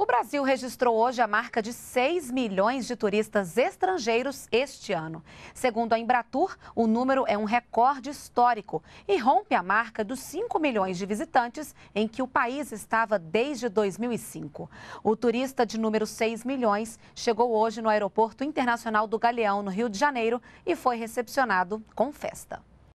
O Brasil registrou hoje a marca de 6 milhões de turistas estrangeiros este ano. Segundo a Embratur, o número é um recorde histórico e rompe a marca dos 5 milhões de visitantes em que o país estava desde 2005. O turista de número 6 milhões chegou hoje no Aeroporto Internacional do Galeão, no Rio de Janeiro, e foi recepcionado com festa.